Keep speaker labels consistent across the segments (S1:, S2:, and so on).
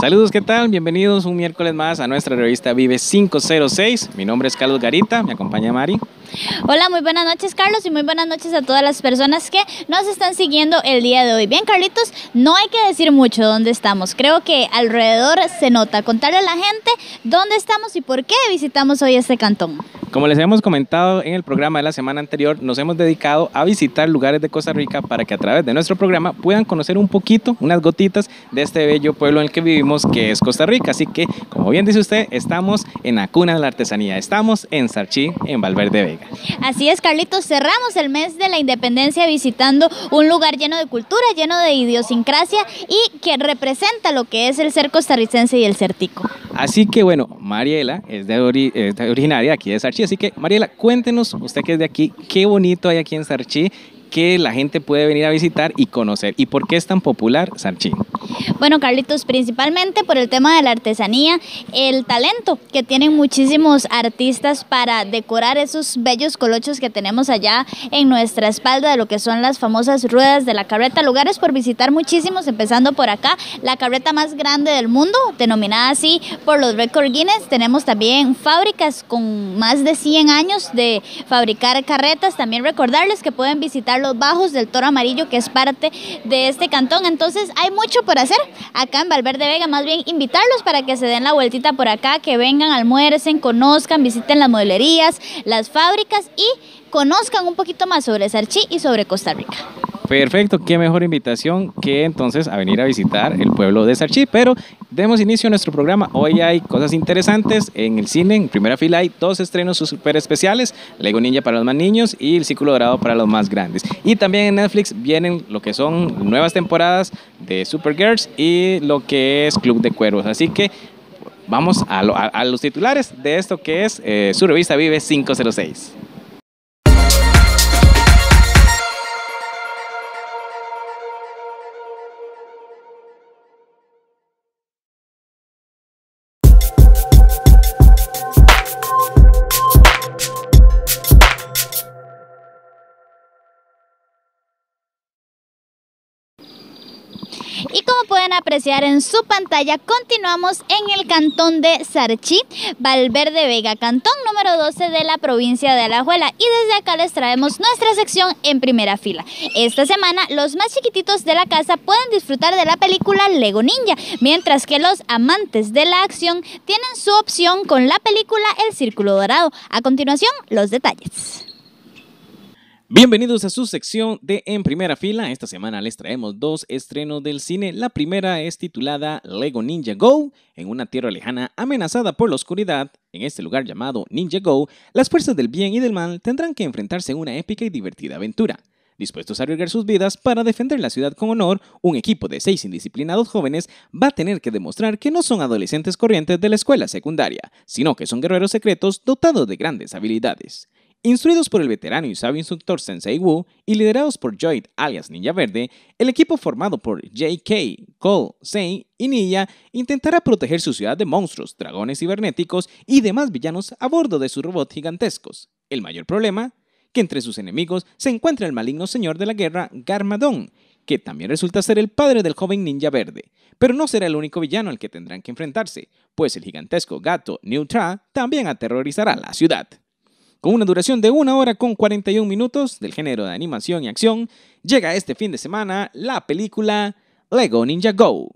S1: Saludos, ¿qué tal? Bienvenidos un miércoles más a nuestra revista Vive 506. Mi nombre es Carlos Garita, me acompaña Mari.
S2: Hola, muy buenas noches Carlos y muy buenas noches a todas las personas que nos están siguiendo el día de hoy. Bien Carlitos, no hay que decir mucho dónde estamos, creo que alrededor se nota. Contarle a la gente dónde estamos y por qué visitamos hoy este cantón.
S1: Como les hemos comentado en el programa de la semana anterior, nos hemos dedicado a visitar lugares de Costa Rica para que a través de nuestro programa puedan conocer un poquito, unas gotitas de este bello pueblo en el que vivimos que es Costa Rica. Así que, como bien dice usted, estamos en la cuna de la artesanía, estamos en Sarchí, en Valverde Vega.
S2: Así es, Carlitos, cerramos el mes de la independencia visitando un lugar lleno de cultura, lleno de idiosincrasia y que representa lo que es el ser costarricense y el ser tico.
S1: Así que bueno, Mariela es de, eh, originaria aquí de Sarchi, así que Mariela, cuéntenos, usted que es de aquí, qué bonito hay aquí en Sarchi que la gente puede venir a visitar y conocer. ¿Y por qué es tan popular Sanchín
S2: Bueno, Carlitos, principalmente por el tema de la artesanía, el talento que tienen muchísimos artistas para decorar esos bellos colochos que tenemos allá en nuestra espalda de lo que son las famosas ruedas de la carreta, lugares por visitar muchísimos, empezando por acá, la carreta más grande del mundo, denominada así por los Record Guinness, tenemos también fábricas con más de 100 años de fabricar carretas, también recordarles que pueden visitar los Bajos, del Toro Amarillo, que es parte de este cantón. Entonces hay mucho por hacer acá en Valverde Vega, más bien invitarlos para que se den la vueltita por acá, que vengan, almuercen, conozcan, visiten las modelerías, las fábricas y conozcan un poquito más sobre Sarchí y sobre Costa Rica.
S1: Perfecto, qué mejor invitación que entonces a venir a visitar el pueblo de Sarchi. Pero demos inicio a nuestro programa. Hoy hay cosas interesantes en el cine. En primera fila hay dos estrenos súper especiales: Lego Ninja para los más niños y El Círculo Dorado para los más grandes. Y también en Netflix vienen lo que son nuevas temporadas de Supergirls y lo que es Club de Cuervos. Así que vamos a, los titulares de esto que es eh, su revista Vive 506.
S2: apreciar en su pantalla, continuamos en el cantón de Sarchi, Valverde Vega, cantón número 12 de la provincia de Alajuela. Y desde acá les traemos nuestra sección en primera fila. Esta semana, los más chiquititos de la casa pueden disfrutar de la película Lego Ninja, mientras que los amantes de la acción tienen su opción con la película El Círculo Dorado. A continuación, los detalles.
S1: Bienvenidos a su sección de En Primera Fila. Esta semana les traemos dos estrenos del cine. La primera es titulada Lego Ninja Go. En una tierra lejana amenazada por la oscuridad, en este lugar llamado Ninja Go, las fuerzas del bien y del mal tendrán que enfrentarse a una épica y divertida aventura. Dispuestos a arriesgar sus vidas para defender la ciudad con honor, un equipo de seis indisciplinados jóvenes va a tener que demostrar que no son adolescentes corrientes de la escuela secundaria, sino que son guerreros secretos dotados de grandes habilidades. Instruidos por el veterano y sabio instructor Sensei Wu y liderados por Joyd alias Ninja Verde, el equipo formado por JK, Cole, Zane y Ninja intentará proteger su ciudad de monstruos, dragones cibernéticos y demás villanos a bordo de sus robots gigantescos. El mayor problema, que entre sus enemigos se encuentra el maligno señor de la guerra Garmadon, que también resulta ser el padre del joven ninja verde. Pero no será el único villano al que tendrán que enfrentarse, pues el gigantesco gato Neutra también aterrorizará la ciudad. Con una duración de 1 hora con 41 minutos del género de animación y acción, llega este fin de semana la película Lego Ninja Go.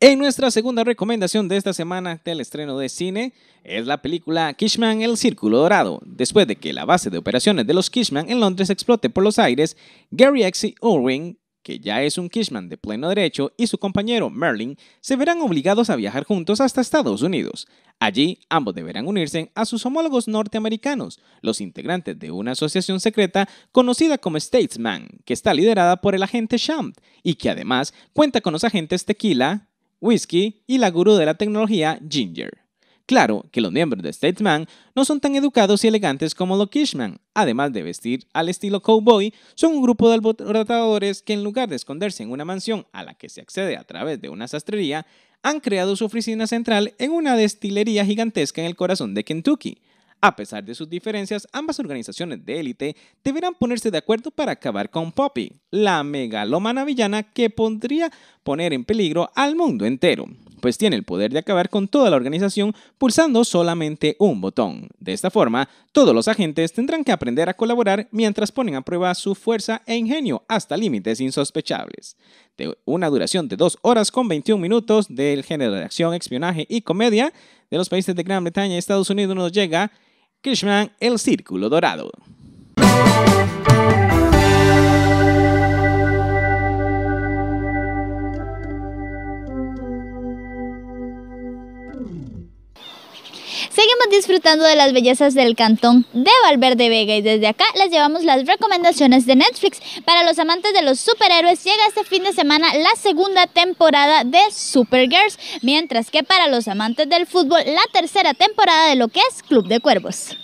S1: En nuestra segunda recomendación de esta semana del estreno de cine es la película Kishman El Círculo Dorado. Después de que la base de operaciones de los Kishman en Londres explote por los aires, Gary X. Irwin que ya es un Kishman de pleno derecho, y su compañero Merlin se verán obligados a viajar juntos hasta Estados Unidos. Allí, ambos deberán unirse a sus homólogos norteamericanos, los integrantes de una asociación secreta conocida como Statesman, que está liderada por el agente Shant y que además cuenta con los agentes Tequila, Whiskey y la gurú de la tecnología Ginger. Claro que los miembros de Statesman no son tan educados y elegantes como los Kishman. Además de vestir al estilo cowboy, son un grupo de alborotadores que en lugar de esconderse en una mansión a la que se accede a través de una sastrería, han creado su oficina central en una destilería gigantesca en el corazón de Kentucky. A pesar de sus diferencias, ambas organizaciones de élite deberán ponerse de acuerdo para acabar con Poppy, la megalomana villana que podría poner en peligro al mundo entero, pues tiene el poder de acabar con toda la organización pulsando solamente un botón. De esta forma, todos los agentes tendrán que aprender a colaborar mientras ponen a prueba su fuerza e ingenio hasta límites insospechables. De una duración de 2 horas con 21 minutos del género de acción, espionaje y comedia de los países de Gran Bretaña y Estados Unidos nos llega Kishman, El Círculo Dorado.
S2: Seguimos disfrutando de las bellezas del cantón de Valverde Vega y desde acá les llevamos las recomendaciones de Netflix. Para los amantes de los superhéroes llega este fin de semana la segunda temporada de Supergirls, mientras que para los amantes del fútbol la tercera temporada de lo que es Club de Cuervos.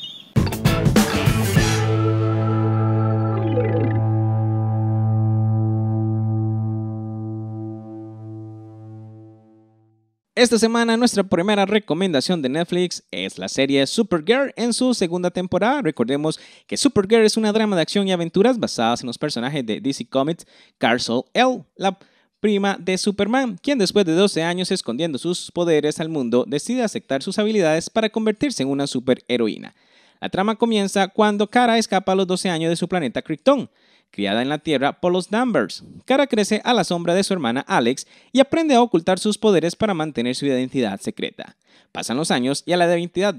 S1: Esta semana nuestra primera recomendación de Netflix es la serie Supergirl en su segunda temporada. Recordemos que Supergirl es una drama de acción y aventuras basadas en los personajes de DC Comics, Carsol L, la prima de Superman, quien después de 12 años escondiendo sus poderes al mundo decide aceptar sus habilidades para convertirse en una superheroína. La trama comienza cuando Kara escapa a los 12 años de su planeta Krypton, criada en la Tierra por los Danvers. Kara crece a la sombra de su hermana Alex y aprende a ocultar sus poderes para mantener su identidad secreta. Pasan los años y a la, edad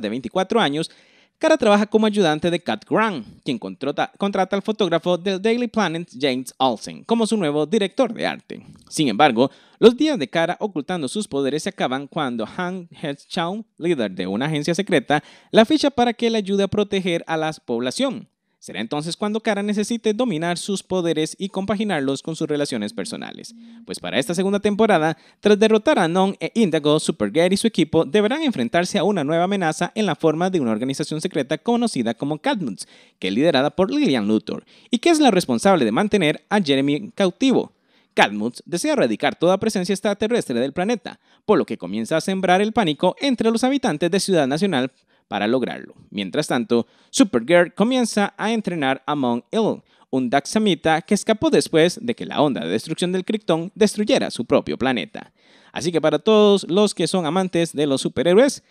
S1: de 24 años, Kara trabaja como ayudante de Cat Grant, quien contrata, al fotógrafo del Daily Planet James Olsen como su nuevo director de arte. Sin embargo, los días de Kara ocultando sus poderes se acaban cuando Han Henshaw, líder de una agencia secreta, la ficha para que le ayude a proteger a la población. Será entonces cuando Kara necesite dominar sus poderes y compaginarlos con sus relaciones personales. Pues para esta segunda temporada, tras derrotar a Non e Indigo, Supergirl y su equipo deberán enfrentarse a una nueva amenaza en la forma de una organización secreta conocida como Cadmus, que es liderada por Lillian Luthor y que es la responsable de mantener a Jeremy cautivo. Cadmus desea erradicar toda presencia extraterrestre del planeta, por lo que comienza a sembrar el pánico entre los habitantes de Ciudad Nacional para lograrlo. Mientras tanto, Supergirl comienza a entrenar a Mon Il, un Daxamita que escapó después de que la onda de destrucción del Krypton destruyera su propio planeta. Así que para todos los que son amantes de los superhéroes,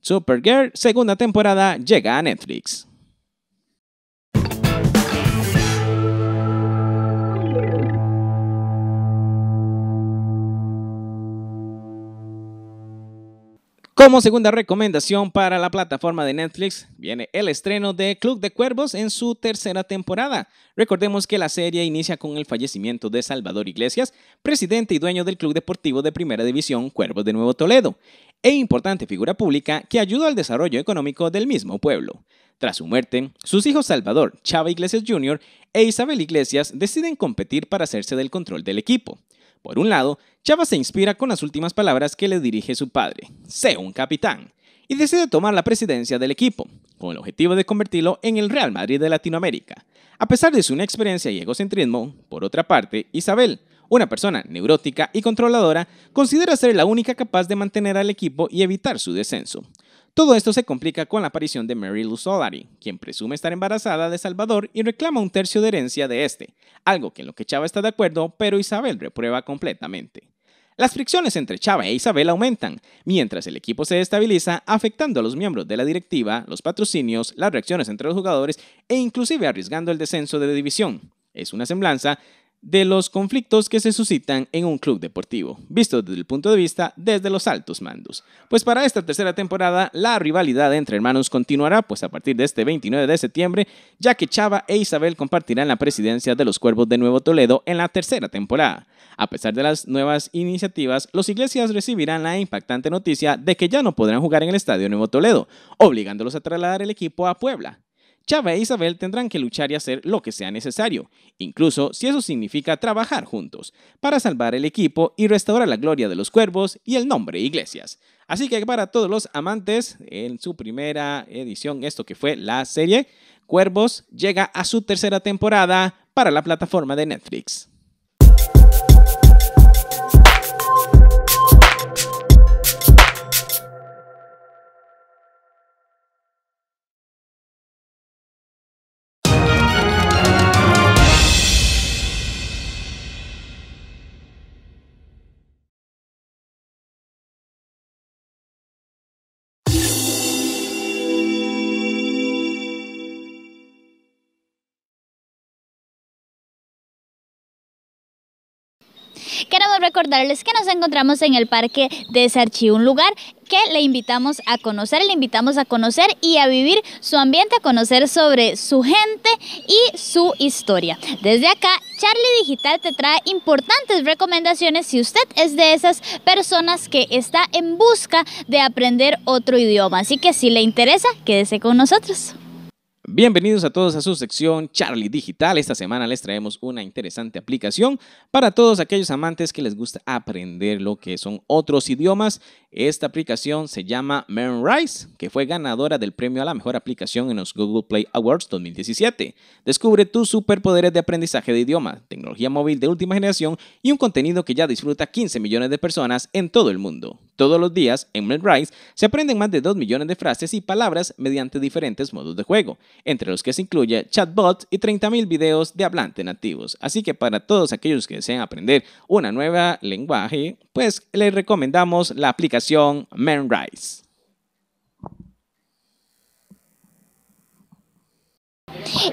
S1: Supergirl segunda temporada llega a Netflix. Como segunda recomendación para la plataforma de Netflix viene el estreno de Club de Cuervos en su tercera temporada. Recordemos que la serie inicia con el fallecimiento de Salvador Iglesias, presidente y dueño del Club Deportivo de Primera División Cuervos de Nuevo Toledo, e importante figura pública que ayudó al desarrollo económico del mismo pueblo. Tras su muerte, sus hijos Salvador, Chava Iglesias Jr. e Isabel Iglesias deciden competir para hacerse del control del equipo. Por un lado, Chava se inspira con las últimas palabras que le dirige su padre, sé un capitán, y decide tomar la presidencia del equipo, con el objetivo de convertirlo en el Real Madrid de Latinoamérica. A pesar de su inexperiencia y egocentrismo, por otra parte, Isabel, una persona neurótica y controladora, considera ser la única capaz de mantener al equipo y evitar su descenso. Todo esto se complica con la aparición de Mary Lou Solari, quien presume estar embarazada de Salvador y reclama un tercio de herencia de este, algo que en lo que Chava está de acuerdo, pero Isabel reprueba completamente. Las fricciones entre Chava e Isabel aumentan, mientras el equipo se estabiliza, afectando a los miembros de la directiva, los patrocinios, las reacciones entre los jugadores e inclusive arriesgando el descenso de división. Es una semblanza de los conflictos que se suscitan en un club deportivo, visto desde el punto de vista desde los altos mandos. Pues para esta tercera temporada, la rivalidad entre hermanos continuará, pues a partir de este 29 de septiembre, ya que Chava e Isabel compartirán la presidencia de los Cuervos de Nuevo Toledo en la tercera temporada. A pesar de las nuevas iniciativas, los iglesias recibirán la impactante noticia de que ya no podrán jugar en el Estadio Nuevo Toledo, obligándolos a trasladar el equipo a Puebla. Chava e Isabel tendrán que luchar y hacer lo que sea necesario, incluso si eso significa trabajar juntos, para salvar el equipo y restaurar la gloria de los cuervos y el nombre Iglesias. Así que para todos los amantes, en su primera edición, esto que fue la serie, Cuervos llega a su tercera temporada para la plataforma de Netflix.
S2: Queremos recordarles que nos encontramos en el Parque de Sarchi, un lugar que le invitamos a conocer, le invitamos a conocer y a vivir su ambiente, a conocer sobre su gente y su historia. Desde acá, Charlie Digital te trae importantes recomendaciones si usted es de esas personas que está en busca de aprender otro idioma. Así que si le interesa, quédese con
S1: nosotros. Bienvenidos a todos a su sección Charlie Digital. Esta semana les traemos una interesante aplicación para todos aquellos amantes que les gusta aprender lo que son otros idiomas. Esta aplicación se llama Memrise, que fue ganadora del premio a la mejor aplicación en los Google Play Awards 2017. Descubre tus superpoderes de aprendizaje de idioma, tecnología móvil de última generación y un contenido que ya disfruta 15 millones de personas en todo el mundo. Todos los días, en Memrise se aprenden más de 2 millones de frases y palabras mediante diferentes modos de juego, entre los que se incluye chatbots y 30.000 videos de hablantes nativos. Así que para todos aquellos que desean aprender una nueva lenguaje, pues les recomendamos la aplicación MemRise.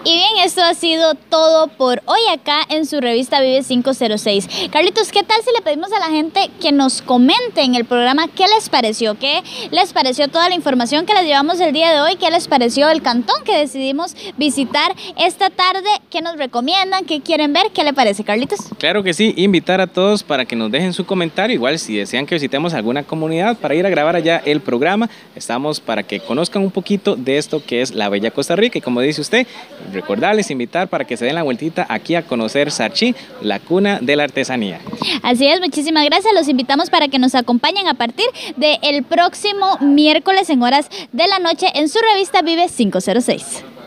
S2: Y bien, esto ha sido todo por hoy acá en su revista Vive 506. Carlitos, ¿qué tal si le pedimos a la gente que nos comente en el programa qué les pareció? ¿Qué les pareció toda la información que les llevamos el día de hoy? ¿Qué les pareció el cantón que decidimos visitar esta tarde? ¿Qué nos recomiendan? ¿Qué quieren ver? ¿Qué le parece, Carlitos?
S1: Claro que sí, invitar a todos para que nos dejen su comentario. Igual si desean que visitemos alguna comunidad para ir a grabar allá el programa, estamos para que conozcan un poquito de esto que es la Bella Costa Rica. Y como dice usted, recordarles, invitar para que se den la vueltita aquí a conocer Sarchi, la cuna de la artesanía.
S2: Así es, muchísimas gracias. Los invitamos para que nos acompañen a partir del próximo miércoles en horas de la noche en su revista Vive 506.